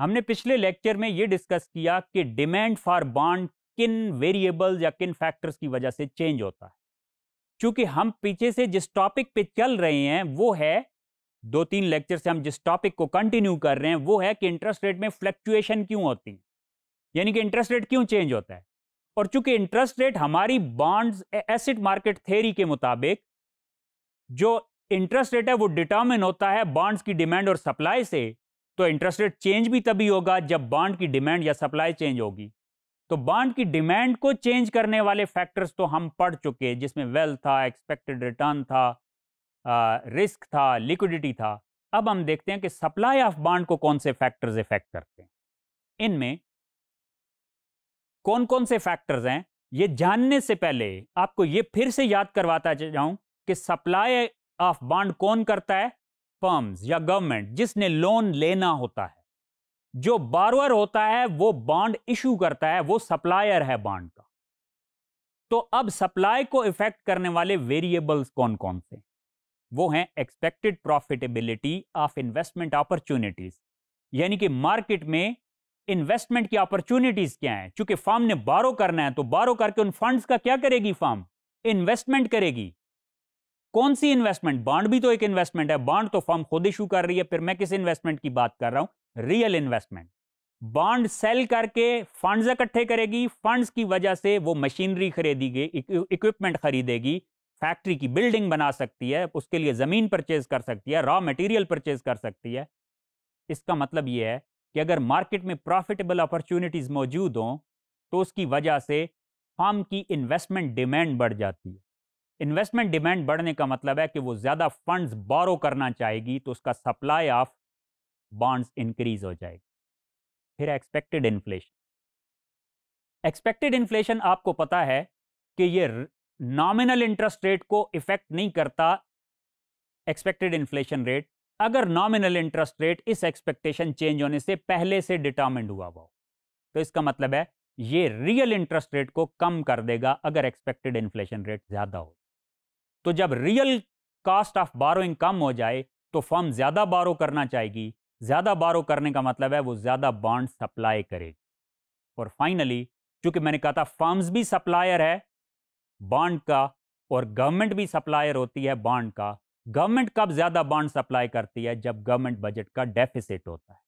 हमने पिछले लेक्चर में ये डिस्कस किया कि डिमांड फॉर बॉन्ड किन वेरिएबल्स या किन फैक्टर्स की वजह से चेंज होता है क्योंकि हम पीछे से जिस टॉपिक पे चल रहे हैं वो है दो तीन लेक्चर से हम जिस टॉपिक को कंटिन्यू कर रहे हैं वो है कि इंटरेस्ट रेट में फ्लक्चुएशन क्यों होती है यानी कि इंटरेस्ट रेट क्यों चेंज होता है और चूंकि इंटरेस्ट रेट हमारी बॉन्ड्स एसिड मार्केट थेरी के मुताबिक जो इंटरेस्ट रेट है वो डिटर्मिन होता है बॉन्ड्स की डिमांड और सप्लाई से तो इंटरेस्ट रेट चेंज भी तभी होगा जब बॉन्ड की डिमांड या सप्लाई चेंज होगी तो बॉन्ड की डिमांड को चेंज करने वाले फैक्टर्स तो हम पढ़ चुके जिसमें वेल्थ था एक्सपेक्टेड रिटर्न था रिस्क था लिक्विडिटी था अब हम देखते हैं कि सप्लाई ऑफ बॉन्ड को कौन से फैक्टर्स इफेक्ट करते हैं इनमें कौन कौन से फैक्टर्स हैं ये जानने से पहले आपको ये फिर से याद करवाता जाऊं कि सप्लाई ऑफ बॉन्ड कौन करता है फर्म्स या गवर्नमेंट जिसने लोन लेना होता है जो बारवर होता है वो बॉन्ड इशू करता है वो सप्लायर है बॉन्ड का तो अब सप्लाई को इफेक्ट करने वाले वेरिएबल्स कौन कौन से वो हैं expected profitability of investment opportunities यानी कि मार्केट में इन्वेस्टमेंट की अपॉर्चुनिटीज क्या है चूंकि फार्म ने बारो करना है तो बारो करके उन फंड्स का क्या करेगी फार्म इन्वेस्टमेंट करेगी कौन सी इन्वेस्टमेंट बॉन्ड भी तो एक इन्वेस्टमेंट है बॉन्ड तो फर्म खुद इशू कर रही है फिर मैं किस इन्वेस्टमेंट की बात कर रहा हूं रियल इन्वेस्टमेंट बॉन्ड सेल करके फंड्स इकट्ठे करेगी फंड्स की वजह से वो मशीनरी खरीदेगी इक्विपमेंट खरीदेगी फैक्ट्री की बिल्डिंग बना सकती है उसके लिए ज़मीन परचेज कर सकती है रॉ मटेरियल परचेज कर सकती है इसका मतलब ये है कि अगर मार्केट में प्रॉफिटेबल अपॉर्चुनिटीज़ मौजूद हों तो उसकी वजह से फर्म की इन्वेस्टमेंट डिमांड बढ़ जाती है इन्वेस्टमेंट डिमांड बढ़ने का मतलब है कि वो ज़्यादा फंड्स बोरो करना चाहेगी तो उसका सप्लाई ऑफ बॉन्ड्स इंक्रीज हो जाएगी फिर एक्सपेक्टेड इन्फ्लेशन एक्सपेक्टेड इन्फ्लेशन आपको पता है कि ये नॉमिनल इंटरेस्ट रेट को इफेक्ट नहीं करता एक्सपेक्टेड इन्फ्लेशन रेट अगर नॉमिनल इंटरेस्ट रेट इस एक्सपेक्टेशन चेंज होने से पहले से डिटर्मिंड हुआ हुआ तो इसका मतलब है ये रियल इंटरेस्ट रेट को कम कर देगा अगर एक्सपेक्टेड इन्फ्लेशन रेट ज़्यादा हो तो जब रियल कास्ट ऑफ बारोइंग कम हो जाए तो फर्म ज़्यादा बारो करना चाहेगी ज़्यादा बारो करने का मतलब है वो ज़्यादा बॉन्ड सप्लाई करेगी और फाइनली चूंकि मैंने कहा था फर्म्स भी सप्लायर है बॉन्ड का और गवर्नमेंट भी सप्लायर होती है बॉन्ड का गवर्नमेंट कब ज़्यादा बॉन्ड सप्लाई करती है जब गवर्नमेंट बजट का डेफिसिट होता है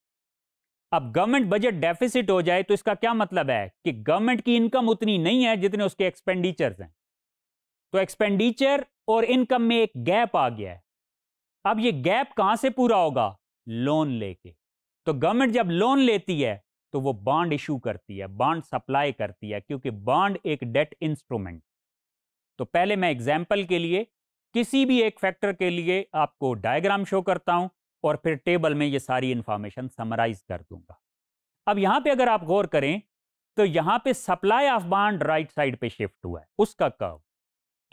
अब गवर्नमेंट बजट डेफिसिट हो जाए तो इसका क्या मतलब है कि गवर्नमेंट की इनकम उतनी नहीं है जितने उसके एक्सपेंडिचर्स हैं तो एक्सपेंडिचर और इनकम में एक गैप आ गया है अब ये गैप कहां से पूरा होगा लोन लेके तो गवर्नमेंट जब लोन लेती है तो वो बॉन्ड इशू करती है बॉन्ड सप्लाई करती है क्योंकि बॉन्ड एक डेट इंस्ट्रूमेंट तो पहले मैं एग्जाम्पल के लिए किसी भी एक फैक्टर के लिए आपको डायग्राम शो करता हूं और फिर टेबल में ये सारी इंफॉर्मेशन समराइज कर दूंगा अब यहां पे अगर आप गौर करें तो यहां पे supply of bond right side पे शिफ्ट हुआ है उसका कर्व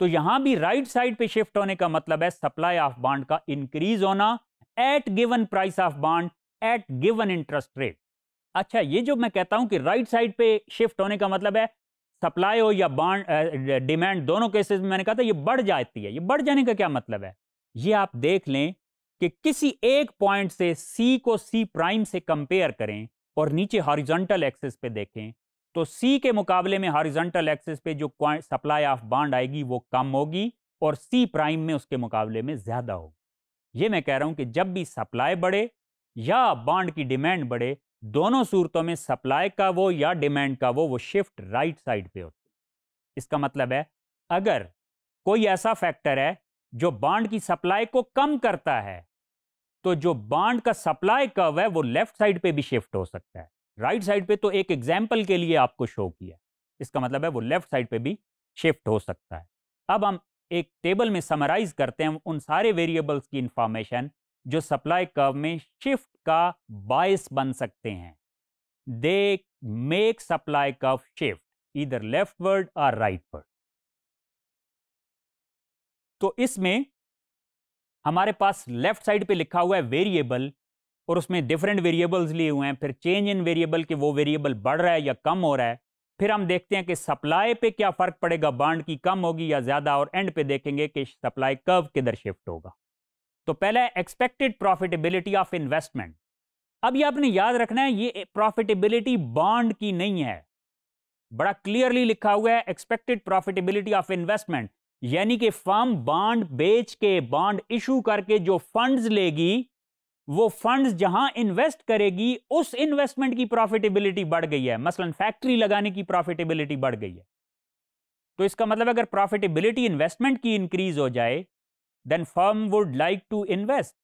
तो यहां भी राइट right साइड पे शिफ्ट होने का मतलब है सप्लाई ऑफ बॉन्ड का इंक्रीज होना at given price of bond at given interest rate अच्छा ये जो मैं कहता हूं कि राइट right साइड पे शिफ्ट होने का मतलब है सप्लाई हो या बॉन्ड डिमांड दोनों केसेस में मैंने कहा था ये बढ़ जाती है ये बढ़ जाने का क्या मतलब है ये आप देख लें कि किसी एक पॉइंट से सी को सी प्राइम से कंपेयर करें और नीचे हॉरिजॉन्टल एक्सेस पे देखें तो सी के मुकाबले में हॉरिजॉन्टल एक्सिस पे जो सप्लाई ऑफ बांड आएगी वो कम होगी और सी प्राइम में उसके मुकाबले में ज़्यादा होगी ये मैं कह रहा हूं कि जब भी सप्लाई बढ़े या बांड की डिमांड बढ़े दोनों सूरतों में सप्लाई का वो या डिमांड का वो वो शिफ्ट राइट साइड पे होती है इसका मतलब है अगर कोई ऐसा फैक्टर है जो बांड की सप्लाई को कम करता है तो जो बांड का सप्लाई कर्व है वो लेफ्ट साइड पे भी शिफ्ट हो सकता है राइट साइड पे तो एक एग्जाम्पल के लिए आपको शो किया इसका मतलब है वो लेफ्ट साइड पे भी शिफ्ट हो सकता है अब हम एक टेबल में समराइज करते हैं उन सारे वेरिएबल्स की इंफॉर्मेशन जो सप्लाई कर्व में शिफ्ट का बायस बन सकते हैं they make supply curve shift इधर लेफ्ट वर्ड और राइट वर्ड तो इसमें हमारे पास लेफ्ट साइड पे लिखा हुआ है वेरिएबल और उसमें डिफरेंट वेरिएबल्स लिए हुए हैं फिर चेंज इन वेरिएबल के वो वेरिएबल बढ़ रहा है या कम हो रहा है फिर हम देखते हैं कि सप्लाई पे क्या फ़र्क पड़ेगा बांड की कम होगी या ज़्यादा और एंड पे देखेंगे कि सप्लाई कब किधर शिफ्ट होगा तो पहला एक्सपेक्टेड प्रॉफिटेबिलिटी ऑफ इन्वेस्टमेंट अब ये आपने याद रखना है ये प्रॉफिटेबिलिटी बॉन्ड की नहीं है बड़ा क्लियरली लिखा हुआ है एक्सपेक्टेड प्रॉफिटेबिलिटी ऑफ इन्वेस्टमेंट यानी कि फर्म बॉन्ड बेच के बाड इशू करके जो फंड्स लेगी वो फंड्स जहां इन्वेस्ट करेगी उस इन्वेस्टमेंट की प्रॉफिटेबिलिटी बढ़ गई है मसलन फैक्ट्री लगाने की प्रॉफिटेबिलिटी बढ़ गई है तो इसका मतलब अगर प्रॉफिटेबिलिटी इन्वेस्टमेंट की इंक्रीज हो जाए then firm would like to invest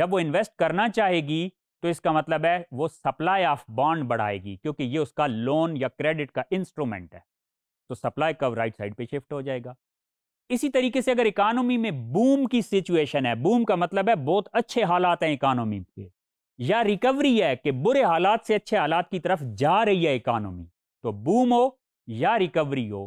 जब वो इन्वेस्ट करना चाहेगी तो इसका मतलब है वो सप्लाई ऑफ बॉन्ड बढ़ाएगी क्योंकि ये उसका लोन या क्रेडिट का इंस्ट्रूमेंट है तो सप्लाई कब राइट साइड पे शिफ्ट हो जाएगा इसी तरीके से अगर इकानमी में बूम की सिचुएशन है बूम का मतलब है बहुत अच्छे हालात हैं इकानमी के या रिकवरी है कि बुरे हालात से अच्छे हालात की तरफ जा रही है इकानमी तो बूम हो या रिकवरी हो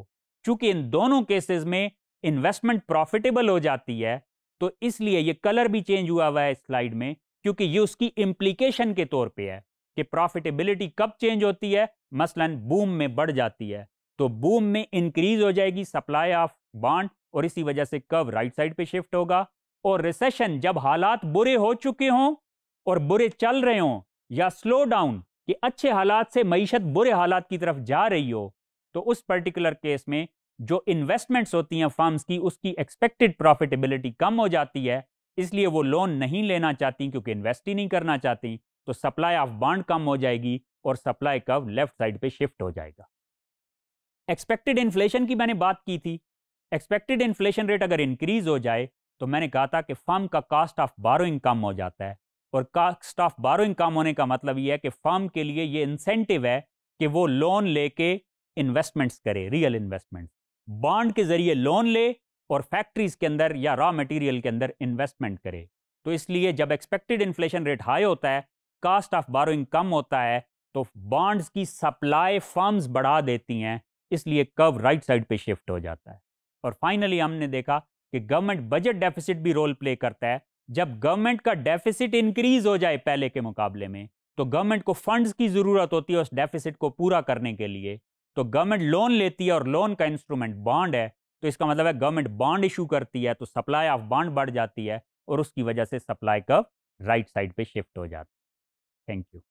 चूंकि इन दोनों केसेस में इन्वेस्टमेंट प्रॉफिटेबल हो जाती है तो इसलिए ये कलर भी चेंज हुआ हुआ है स्लाइड में क्योंकि ये उसकी इम्प्लीकेशन के तौर पे है कि प्रॉफिटेबिलिटी कब चेंज होती है मसलन बूम में बढ़ जाती है तो बूम में इंक्रीज हो जाएगी सप्लाई ऑफ बॉन्ड और इसी वजह से कब राइट साइड पे शिफ्ट होगा और रिसेशन जब हालात बुरे हो चुके हों और बुरे चल रहे हों या स्लो डाउन कि अच्छे हालात से मीशत बुरे हालात की तरफ जा रही हो तो उस पर्टिकुलर केस में जो इन्वेस्टमेंट्स होती हैं फार्म्स की उसकी एक्सपेक्टेड प्रॉफिटेबिलिटी कम हो जाती है इसलिए वो लोन नहीं लेना चाहती क्योंकि इन्वेस्ट ही नहीं करना चाहती तो सप्लाई ऑफ बॉन्ड कम हो जाएगी और सप्लाई कब लेफ्ट साइड पे शिफ्ट हो जाएगा एक्सपेक्टेड इन्फ्लेशन की मैंने बात की थी एक्सपेक्टेड इन्फ्लेशन रेट अगर इंक्रीज हो जाए तो मैंने कहा था कि फर्म का कास्ट ऑफ बारोइंग कम हो जाता है और कास्ट ऑफ बारोइंग कम होने का मतलब ये है कि फर्म के लिए ये इंसेंटिव है कि वो लोन लेके इन्वेस्टमेंट्स करे रियल इन्वेस्टमेंट्स बॉन्ड के जरिए लोन ले और फैक्ट्रीज के अंदर या रॉ मटेरियल के अंदर इन्वेस्टमेंट करे तो इसलिए जब एक्सपेक्टेड इन्फ्लेशन रेट हाई होता है कास्ट ऑफ बारोइंग कम होता है तो बॉन्ड्स की सप्लाई फर्म्स बढ़ा देती हैं इसलिए कर्व राइट साइड पर शिफ्ट हो जाता है और फाइनली हमने देखा कि गवर्नमेंट बजट डेफिसिट भी रोल प्ले करता है जब गवर्नमेंट का डेफिसिट इंक्रीज हो जाए पहले के मुकाबले में तो गवर्नमेंट को फंड्स की ज़रूरत होती है उस डेफिसिट को पूरा करने के लिए तो गवर्नमेंट लोन लेती है और लोन का इंस्ट्रूमेंट बॉन्ड है तो इसका मतलब है गवर्नमेंट बॉन्ड इशू करती है तो सप्लाई ऑफ बॉन्ड बढ़ जाती है और उसकी वजह से सप्लाई कर्व राइट साइड पे शिफ्ट हो जाता है थैंक यू